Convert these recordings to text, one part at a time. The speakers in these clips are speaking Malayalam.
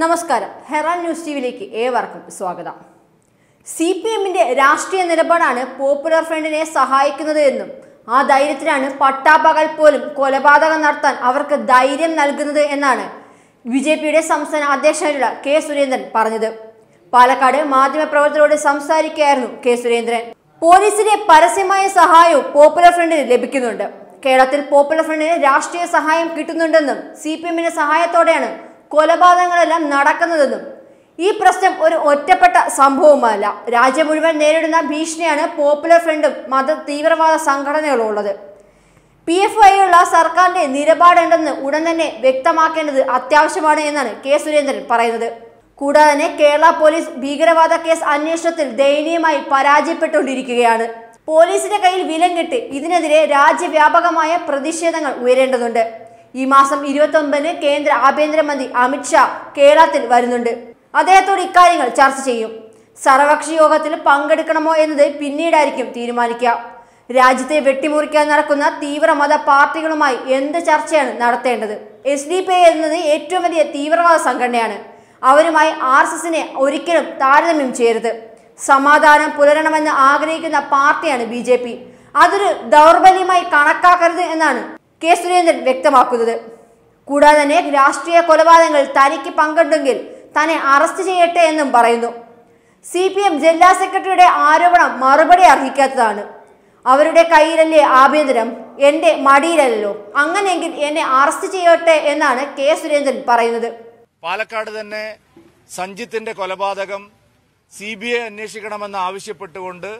നമസ്കാരം ഹെറാൾഡ് ന്യൂസ് ടിവിയിലേക്ക് ഏവർക്കും സ്വാഗതം സി പി എമ്മിന്റെ രാഷ്ട്രീയ നിലപാടാണ് പോപ്പുലർ ഫ്രണ്ടിനെ സഹായിക്കുന്നത് എന്നും ആ ധൈര്യത്തിലാണ് പട്ടാപകൽ പോലും കൊലപാതകം നടത്താൻ അവർക്ക് ധൈര്യം നൽകുന്നത് എന്നാണ് ബി ജെ പിയുടെ സംസ്ഥാന അധ്യക്ഷനായിട്ടുള്ള കെ സുരേന്ദ്രൻ പറഞ്ഞത് പാലക്കാട് മാധ്യമപ്രവർത്തകരോട് സംസാരിക്കുകയായിരുന്നു കെ സുരേന്ദ്രൻ പോലീസിന്റെ പരസ്യമായ സഹായവും പോപ്പുലർ ഫ്രണ്ടിന് ലഭിക്കുന്നുണ്ട് കേരളത്തിൽ പോപ്പുലർ ഫ്രണ്ടിന് രാഷ്ട്രീയ സഹായം കിട്ടുന്നുണ്ടെന്നും സി പി എമ്മിന്റെ സഹായത്തോടെയാണ് കൊലപാതകങ്ങളെല്ലാം നടക്കുന്നതെന്നും ഈ പ്രശ്നം ഒരു ഒറ്റപ്പെട്ട സംഭവമല്ല രാജ്യം മുഴുവൻ നേരിടുന്ന ഭീഷണിയാണ് പോപ്പുലർ ഫ്രണ്ടും മത തീവ്രവാദ സംഘടനകളും ഉള്ളത് പി എഫ് ഉള്ള സർക്കാരിന്റെ നിലപാടുണ്ടെന്ന് ഉടൻ തന്നെ വ്യക്തമാക്കേണ്ടത് അത്യാവശ്യമാണ് എന്നാണ് കെ സുരേന്ദ്രൻ പറയുന്നത് കൂടാതെ തന്നെ കേരള പോലീസ് ഭീകരവാദ കേസ് അന്വേഷണത്തിൽ ദയനീയമായി പരാജയപ്പെട്ടുകൊണ്ടിരിക്കുകയാണ് പോലീസിന്റെ കയ്യിൽ വിലം ഇതിനെതിരെ രാജ്യവ്യാപകമായ പ്രതിഷേധങ്ങൾ ഉയരേണ്ടതുണ്ട് ഈ മാസം ഇരുപത്തൊമ്പതിന് കേന്ദ്ര ആഭ്യന്തരമന്ത്രി അമിത്ഷാ കേരളത്തിൽ വരുന്നുണ്ട് അദ്ദേഹത്തോട് ഇക്കാര്യങ്ങൾ ചർച്ച ചെയ്യും സർവകക്ഷി യോഗത്തിൽ പങ്കെടുക്കണമോ എന്നത് പിന്നീടായിരിക്കും തീരുമാനിക്കുക രാജ്യത്തെ വെട്ടിമുറിക്കാൻ നടക്കുന്ന തീവ്രമത പാർട്ടികളുമായി എന്ത് ചർച്ചയാണ് നടത്തേണ്ടത് എസ് ഡി പി ഐ എന്നത് ഏറ്റവും വലിയ തീവ്രവാദ സംഘടനയാണ് അവരുമായി ആർ എസ് എസിനെ ഒരിക്കലും താരതമ്യം ചെയ്യരുത് സമാധാനം പുലരണമെന്ന് ആഗ്രഹിക്കുന്ന പാർട്ടിയാണ് ബി ജെ പി അതൊരു ദൗർബല്യമായി കണക്കാക്കരുത് എന്നാണ് കെ സുരേന്ദ്രൻ വ്യക്തമാക്കുന്നത് കൂടാതെ തന്നെ രാഷ്ട്രീയ കൊലപാതകങ്ങൾ തനിക്ക് പങ്കുണ്ടെങ്കിൽ തന്നെ അറസ്റ്റ് ചെയ്യട്ടെ എന്നും പറയുന്നു സി പി എം ജില്ലാ സെക്രട്ടറിയുടെ ആരോപണം മറുപടി അർഹിക്കാത്തതാണ് അവരുടെ കയ്യിലല്ലേ ആഭ്യന്തരം എന്റെ മടിയിലല്ലോ അങ്ങനെയെങ്കിൽ എന്നെ അറസ്റ്റ് ചെയ്യട്ടെ എന്നാണ് കെ സുരേന്ദ്രൻ പറയുന്നത് പാലക്കാട് തന്നെ സഞ്ജിത്തിന്റെ കൊലപാതകം സി ബി ഐ അന്വേഷിക്കണമെന്ന് ആവശ്യപ്പെട്ടുകൊണ്ട്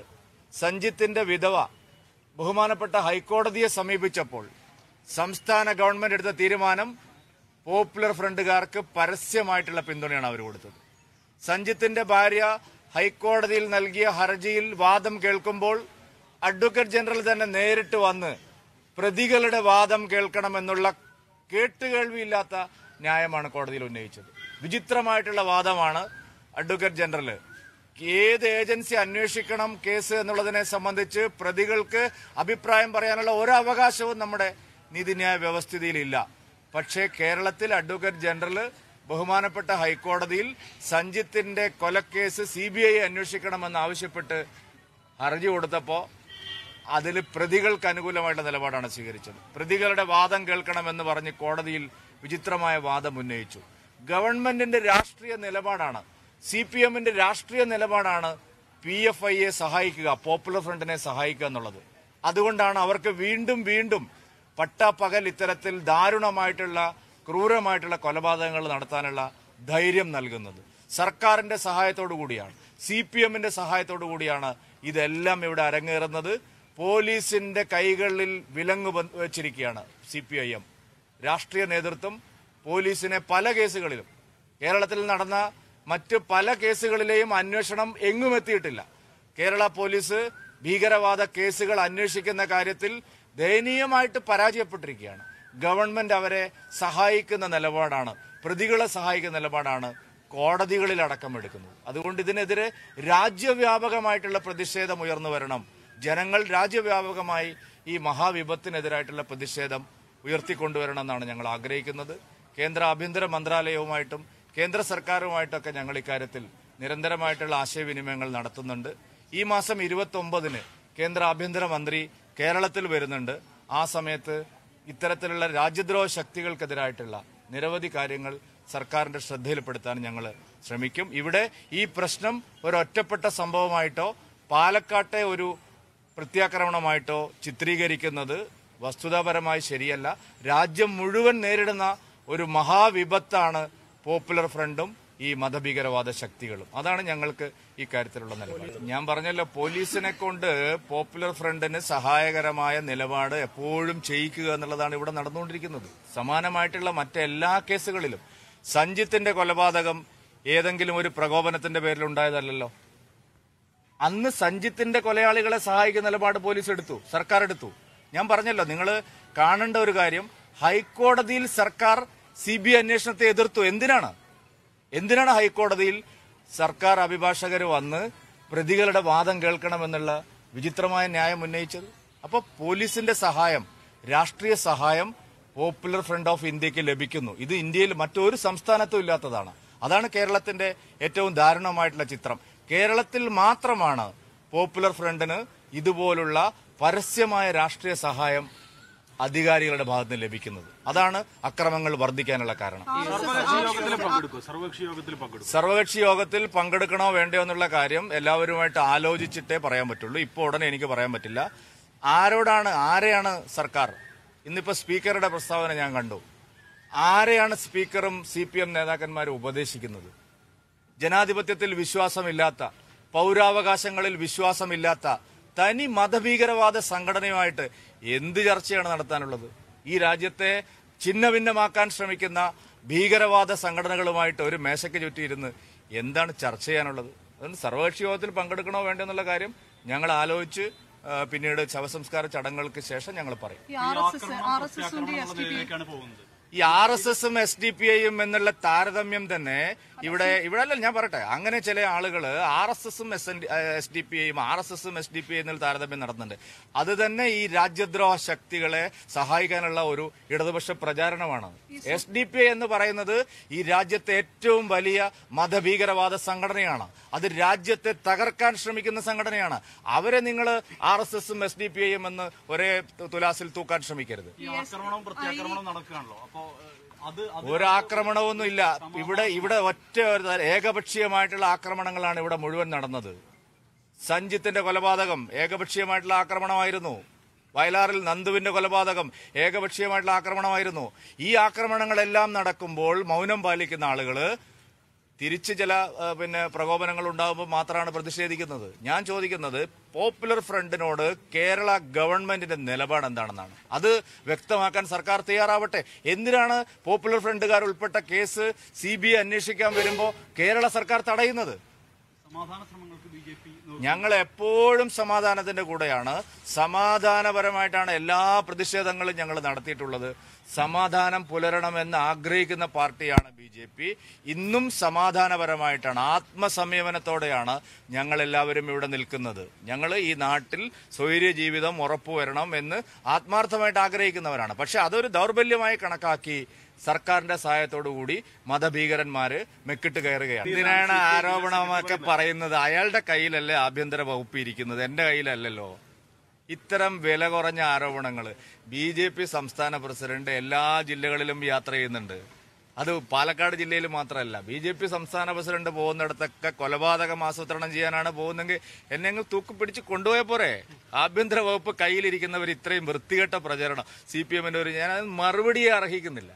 സഞ്ജിത്തിന്റെ വിധവ ബഹുമാനപ്പെട്ട ഹൈക്കോടതിയെ സമീപിച്ചപ്പോൾ സംസ്ഥാന ഗവൺമെന്റ് എടുത്ത തീരുമാനം പോപ്പുലർ ഫ്രണ്ടുകാർക്ക് പരസ്യമായിട്ടുള്ള പിന്തുണയാണ് അവർ കൊടുത്തത് സഞ്ജിത്തിന്റെ ഭാര്യ ഹൈക്കോടതിയിൽ നൽകിയ ഹർജിയിൽ വാദം കേൾക്കുമ്പോൾ അഡ്വക്കേറ്റ് ജനറൽ തന്നെ നേരിട്ട് വന്ന് പ്രതികളുടെ വാദം കേൾക്കണമെന്നുള്ള കേട്ടുകേൾവിയില്ലാത്ത ന്യായമാണ് കോടതിയിൽ ഉന്നയിച്ചത് വിചിത്രമായിട്ടുള്ള വാദമാണ് അഡ്വക്കേറ്റ് ജനറൽ ഏത് ഏജൻസി അന്വേഷിക്കണം കേസ് എന്നുള്ളതിനെ സംബന്ധിച്ച് പ്രതികൾക്ക് അഭിപ്രായം പറയാനുള്ള ഒരു അവകാശവും നമ്മുടെ നീതിന്യായ വ്യവസ്ഥിതിയിലില്ല പക്ഷേ കേരളത്തിൽ അഡ്വക്കേറ്റ് ജനറൽ ബഹുമാനപ്പെട്ട ഹൈക്കോടതിയിൽ സഞ്ജിത്തിന്റെ കൊലക്കേസ് സി ബി ഐ അന്വേഷിക്കണമെന്ന് ആവശ്യപ്പെട്ട് ഹർജി കൊടുത്തപ്പോൾ അതിൽ പ്രതികൾക്ക് അനുകൂലമായിട്ടുള്ള നിലപാടാണ് സ്വീകരിച്ചത് പ്രതികളുടെ വാദം കേൾക്കണമെന്ന് പറഞ്ഞ് കോടതിയിൽ വിചിത്രമായ വാദം ഉന്നയിച്ചു ഗവൺമെന്റിന്റെ രാഷ്ട്രീയ നിലപാടാണ് സി പി എമ്മിന്റെ രാഷ്ട്രീയ നിലപാടാണ് പി എഫ് ഐയെ സഹായിക്കുക പോപ്പുലർ ഫ്രണ്ടിനെ സഹായിക്കുക എന്നുള്ളത് അതുകൊണ്ടാണ് അവർക്ക് വീണ്ടും വീണ്ടും പട്ടാപ്പകൽ ഇത്തരത്തിൽ ദാരുണമായിട്ടുള്ള ക്രൂരമായിട്ടുള്ള കൊലപാതകങ്ങൾ നടത്താനുള്ള ധൈര്യം നൽകുന്നത് സർക്കാരിൻ്റെ സഹായത്തോടു കൂടിയാണ് സി പി എമ്മിൻ്റെ സഹായത്തോടു കൂടിയാണ് ഇതെല്ലാം ഇവിടെ അരങ്ങേറുന്നത് പോലീസിൻ്റെ കൈകളിൽ വിലങ്ങ് വെച്ചിരിക്കുകയാണ് സി പി ഐ എം രാഷ്ട്രീയ നേതൃത്വം പോലീസിനെ പല കേസുകളിലും കേരളത്തിൽ നടന്ന മറ്റ് പല കേസുകളിലെയും അന്വേഷണം എങ്ങുമെത്തിയിട്ടില്ല കേരള പോലീസ് ഭീകരവാദ കേസുകൾ അന്വേഷിക്കുന്ന കാര്യത്തിൽ ദയനീയമായിട്ട് പരാജയപ്പെട്ടിരിക്കുകയാണ് ഗവൺമെന്റ് അവരെ സഹായിക്കുന്ന നിലപാടാണ് പ്രതികളെ സഹായിക്കുന്ന നിലപാടാണ് കോടതികളിൽ അടക്കം എടുക്കുന്നത് അതുകൊണ്ട് ഇതിനെതിരെ രാജ്യവ്യാപകമായിട്ടുള്ള പ്രതിഷേധം ഉയർന്നു വരണം ജനങ്ങൾ രാജ്യവ്യാപകമായി ഈ മഹാവിപത്തിനെതിരായിട്ടുള്ള പ്രതിഷേധം ഉയർത്തിക്കൊണ്ടുവരണമെന്നാണ് ഞങ്ങൾ ആഗ്രഹിക്കുന്നത് കേന്ദ്ര ആഭ്യന്തര മന്ത്രാലയവുമായിട്ടും കേന്ദ്ര സർക്കാരുമായിട്ടൊക്കെ ഞങ്ങൾ ഇക്കാര്യത്തിൽ നിരന്തരമായിട്ടുള്ള ആശയവിനിമയങ്ങൾ നടത്തുന്നുണ്ട് ഈ മാസം ഇരുപത്തൊമ്പതിന് കേന്ദ്ര ആഭ്യന്തരമന്ത്രി കേരളത്തിൽ വരുന്നുണ്ട് ആ സമയത്ത് ഇത്തരത്തിലുള്ള രാജ്യദ്രോഹ ശക്തികൾക്കെതിരായിട്ടുള്ള നിരവധി കാര്യങ്ങൾ സർക്കാരിന്റെ ശ്രദ്ധയിൽപ്പെടുത്താൻ ഞങ്ങൾ ശ്രമിക്കും ഇവിടെ ഈ പ്രശ്നം ഒരൊറ്റപ്പെട്ട സംഭവമായിട്ടോ പാലക്കാട്ടെ ഒരു പ്രത്യാക്രമണമായിട്ടോ ചിത്രീകരിക്കുന്നത് വസ്തുതാപരമായി ശരിയല്ല രാജ്യം മുഴുവൻ നേരിടുന്ന ഒരു മഹാവിപത്താണ് പോപ്പുലർ ഫ്രണ്ടും ഈ മതഭീകരവാദ ശക്തികളും അതാണ് ഞങ്ങൾക്ക് ഈ കാര്യത്തിലുള്ള നിലപാട് ഞാൻ പറഞ്ഞല്ലോ പോലീസിനെ കൊണ്ട് പോപ്പുലർ ഫ്രണ്ടിന് സഹായകരമായ നിലപാട് എപ്പോഴും ചെയ്യിക്കുക എന്നുള്ളതാണ് ഇവിടെ നടന്നുകൊണ്ടിരിക്കുന്നത് സമാനമായിട്ടുള്ള മറ്റെല്ലാ കേസുകളിലും സഞ്ജിത്തിന്റെ കൊലപാതകം ഏതെങ്കിലും ഒരു പ്രകോപനത്തിന്റെ പേരിൽ ഉണ്ടായതല്ലോ അന്ന് സഞ്ജിത്തിന്റെ കൊലയാളികളെ സഹായിക്കുന്ന നിലപാട് പോലീസ് എടുത്തു സർക്കാർ എടുത്തു ഞാൻ പറഞ്ഞല്ലോ നിങ്ങൾ കാണേണ്ട ഒരു കാര്യം ഹൈക്കോടതിയിൽ സർക്കാർ സി ബി അന്വേഷണത്തെ എതിർത്തു എന്തിനാണ് എന്തിനാണ് ഹൈക്കോടതിയിൽ സർക്കാർ അഭിഭാഷകർ വന്ന് പ്രതികളുടെ വാദം കേൾക്കണമെന്നുള്ള വിചിത്രമായ ന്യായം ഉന്നയിച്ചത് അപ്പോൾ പോലീസിന്റെ സഹായം രാഷ്ട്രീയ സഹായം പോപ്പുലർ ഫ്രണ്ട് ഓഫ് ഇന്ത്യക്ക് ലഭിക്കുന്നു ഇത് ഇന്ത്യയിൽ മറ്റൊരു സംസ്ഥാനത്തും ഇല്ലാത്തതാണ് അതാണ് കേരളത്തിന്റെ ഏറ്റവും ദാരുണമായിട്ടുള്ള ചിത്രം കേരളത്തിൽ മാത്രമാണ് പോപ്പുലർ ഫ്രണ്ടിന് ഇതുപോലുള്ള പരസ്യമായ രാഷ്ട്രീയ സഹായം അധികാരികളുടെ ഭാഗത്ത് നിന്ന് ലഭിക്കുന്നത് അതാണ് അക്രമങ്ങൾ വർദ്ധിക്കാനുള്ള കാരണം സർവകക്ഷി യോഗത്തിൽ പങ്കെടുക്കണോ വേണ്ടയോ എന്നുള്ള കാര്യം എല്ലാവരുമായിട്ട് ആലോചിച്ചിട്ടേ പറയാൻ പറ്റുള്ളൂ ഇപ്പോൾ ഉടനെ എനിക്ക് പറയാൻ പറ്റില്ല ആരോടാണ് ആരെയാണ് സർക്കാർ ഇന്നിപ്പോ സ്പീക്കറുടെ പ്രസ്താവന ഞാൻ കണ്ടു ആരെയാണ് സ്പീക്കറും സി പി എം നേതാക്കന്മാരും ഉപദേശിക്കുന്നത് ജനാധിപത്യത്തിൽ വിശ്വാസമില്ലാത്ത പൗരാവകാശങ്ങളിൽ വിശ്വാസമില്ലാത്ത തനി മതഭീകരവാദ സംഘടനയുമായിട്ട് എന്ത് ചർച്ചയാണ് നടത്താനുള്ളത് ഈ രാജ്യത്തെ ഛിന്ന ഭിന്നമാക്കാൻ ശ്രമിക്കുന്ന ഭീകരവാദ സംഘടനകളുമായിട്ട് ഒരു മേശയ്ക്ക് ചുറ്റിയിരുന്ന് എന്താണ് ചർച്ച ചെയ്യാനുള്ളത് അതുകൊണ്ട് സർവകക്ഷി യോഗത്തിൽ പങ്കെടുക്കണോ വേണ്ട എന്നുള്ള കാര്യം ഞങ്ങൾ ആലോചിച്ച് പിന്നീട് ശവസംസ്കാര ചടങ്ങുകൾക്ക് ശേഷം ഞങ്ങൾ പറയും ഈ ആർ എസ് എസും എസ് ഡി പി ഐയും എന്നുള്ള താരതമ്യം തന്നെ ഇവിടെ ഇവിടെ അല്ല ഞാൻ പറയട്ടെ അങ്ങനെ ചില ആളുകൾ ആർ എസ് എസും എസ് എസ് ഡി പി ഐയും ആർ എസ് എസും എസ് ഡി പി ഐ എന്നുള്ള താരതമ്യം നടന്നുണ്ട് അത് തന്നെ ഈ രാജ്യദ്രോഹ ശക്തികളെ സഹായിക്കാനുള്ള ഒരു ഇടതുപക്ഷ പ്രചാരണമാണ് എസ് ഡി പി ഐ എന്ന് പറയുന്നത് ഈ രാജ്യത്തെ ഏറ്റവും വലിയ മതഭീകരവാദ സംഘടനയാണ് അത് രാജ്യത്തെ തകർക്കാൻ ശ്രമിക്കുന്ന സംഘടനയാണ് അവരെ നിങ്ങൾ ആർ എസ് എസും എസ് ഡി പി ഐയും എന്ന് ഒരേ തുലാസിൽ തൂക്കാൻ ശ്രമിക്കരുത് ആക്രമണവും പ്രത്യാക്രമണവും നടക്കുകയാണല്ലോ ഒരാക്രമണമൊന്നും ഇല്ല ഇവിടെ ഇവിടെ ഒറ്റ ഒരു ഏകപക്ഷീയമായിട്ടുള്ള ആക്രമണങ്ങളാണ് ഇവിടെ മുഴുവൻ നടന്നത് സഞ്ജിത്തിന്റെ കൊലപാതകം ഏകപക്ഷീയമായിട്ടുള്ള ആക്രമണമായിരുന്നു വയലാറിൽ നന്ദുവിന്റെ കൊലപാതകം ഏകപക്ഷീയമായിട്ടുള്ള ആക്രമണമായിരുന്നു ഈ ആക്രമണങ്ങളെല്ലാം നടക്കുമ്പോൾ മൗനം പാലിക്കുന്ന ആളുകള് തിരിച്ച് ചില പിന്നെ പ്രകോപനങ്ങൾ ഉണ്ടാകുമ്പോൾ മാത്രമാണ് പ്രതിഷേധിക്കുന്നത് ഞാൻ ചോദിക്കുന്നത് പോപ്പുലർ ഫ്രണ്ടിനോട് കേരള ഗവൺമെന്റിന്റെ നിലപാട് എന്താണെന്നാണ് അത് വ്യക്തമാക്കാൻ സർക്കാർ തയ്യാറാവട്ടെ എന്തിനാണ് പോപ്പുലർ ഫ്രണ്ടുകാർ ഉൾപ്പെട്ട കേസ് സി അന്വേഷിക്കാൻ വരുമ്പോൾ കേരള സർക്കാർ തടയുന്നത് ഞങ്ങൾ എപ്പോഴും സമാധാനത്തിന്റെ കൂടെയാണ് സമാധാനപരമായിട്ടാണ് എല്ലാ പ്രതിഷേധങ്ങളും ഞങ്ങൾ നടത്തിയിട്ടുള്ളത് സമാധാനം പുലരണമെന്ന് ആഗ്രഹിക്കുന്ന പാർട്ടിയാണ് ബി ജെ പി ഇന്നും സമാധാനപരമായിട്ടാണ് ആത്മസംയമനത്തോടെയാണ് ഞങ്ങൾ എല്ലാവരും ഇവിടെ നിൽക്കുന്നത് ഞങ്ങൾ ഈ നാട്ടിൽ സ്വൈര്യ ജീവിതം ഉറപ്പുവരണം എന്ന് ആത്മാർത്ഥമായിട്ട് ആഗ്രഹിക്കുന്നവരാണ് പക്ഷെ അതൊരു ദൗർബല്യമായി കണക്കാക്കി സർക്കാരിന്റെ കൂടി മതഭീകരന്മാര് മെക്കിട്ട് കയറുകയാണ് ഇതിനാണ് ആരോപണമൊക്കെ പറയുന്നത് അയാളുടെ കയ്യിലല്ലേ ആഭ്യന്തര വകുപ്പ് ഇരിക്കുന്നത് എന്റെ കയ്യിലല്ലല്ലോ ഇത്തരം വില കുറഞ്ഞ ആരോപണങ്ങൾ ബി സംസ്ഥാന പ്രസിഡന്റ് എല്ലാ ജില്ലകളിലും യാത്ര ചെയ്യുന്നുണ്ട് അത് പാലക്കാട് ജില്ലയിൽ മാത്രമല്ല ബി ജെ പി സംസ്ഥാന പ്രസിഡന്റ് പോകുന്നിടത്തൊക്കെ കൊലപാതകം ആസൂത്രണം ചെയ്യാനാണ് പോകുന്നതെങ്കിൽ എന്നെ അങ്ങ് തൂക്കി പിടിച്ച് കൊണ്ടുപോയ പോരെ ആഭ്യന്തര വകുപ്പ് കയ്യിലിരിക്കുന്നവർ ഇത്രയും വൃത്തികെട്ട പ്രചരണം സി പി എമ്മിൻ്റെ ഒരു ഞാൻ മറുപടിയെ അർഹിക്കുന്നില്ല